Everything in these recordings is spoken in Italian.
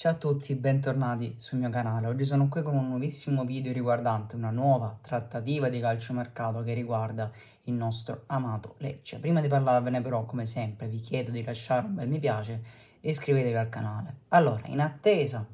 Ciao a tutti, bentornati sul mio canale. Oggi sono qui con un nuovissimo video riguardante una nuova trattativa di calciomercato che riguarda il nostro amato Lecce. Prima di parlarvene però, come sempre, vi chiedo di lasciare un bel mi piace e iscrivetevi al canale. Allora, in attesa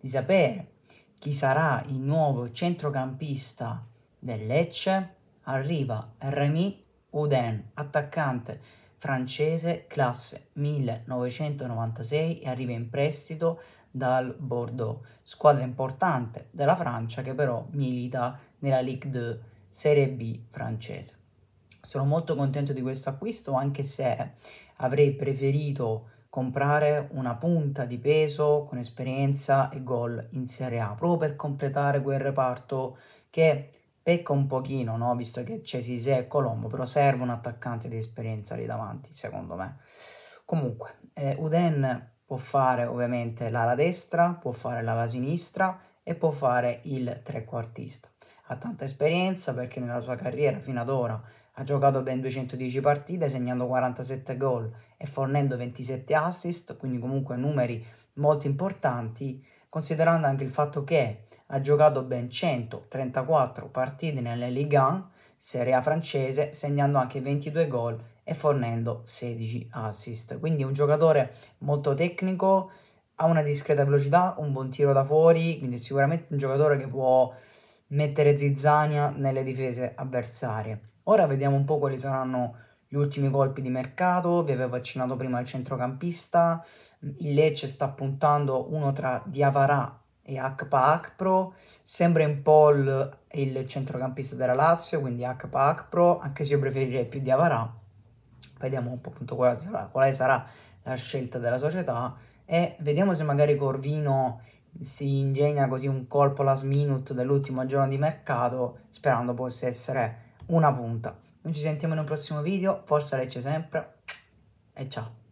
di sapere chi sarà il nuovo centrocampista del Lecce, arriva Remy Uden, attaccante francese, classe 1996 e arriva in prestito dal Bordeaux, squadra importante della Francia che però milita nella Ligue 2 Serie B francese. Sono molto contento di questo acquisto anche se avrei preferito comprare una punta di peso con esperienza e gol in Serie A, proprio per completare quel reparto che pecca un pochino, no? visto che c'è Sisè e Colombo, però serve un attaccante di esperienza lì davanti, secondo me. Comunque, eh, Uden può fare ovviamente l'ala destra, può fare l'ala sinistra e può fare il trequartista. Ha tanta esperienza perché nella sua carriera fino ad ora ha giocato ben 210 partite, segnando 47 gol e fornendo 27 assist, quindi comunque numeri molto importanti, considerando anche il fatto che ha giocato ben 134 partite nella Ligue 1, Serie A francese, segnando anche 22 gol e fornendo 16 assist. Quindi un giocatore molto tecnico, ha una discreta velocità, un buon tiro da fuori, quindi sicuramente un giocatore che può mettere zizzania nelle difese avversarie. Ora vediamo un po' quali saranno gli ultimi colpi di mercato, vi avevo accennato prima il centrocampista, il Lecce sta puntando uno tra Diavarà e Akpa Akpro, sembra un po' il, il, centrocampista della Lazio, quindi Akpa Akpro, anche se io preferirei più di Avarà, vediamo un po' appunto quale sarà, quale sarà la scelta della società e vediamo se magari Corvino si ingegna così un colpo last minute dell'ultimo giorno di mercato sperando possa essere una punta. Noi ci sentiamo in un prossimo video, forza Lecce sempre e ciao!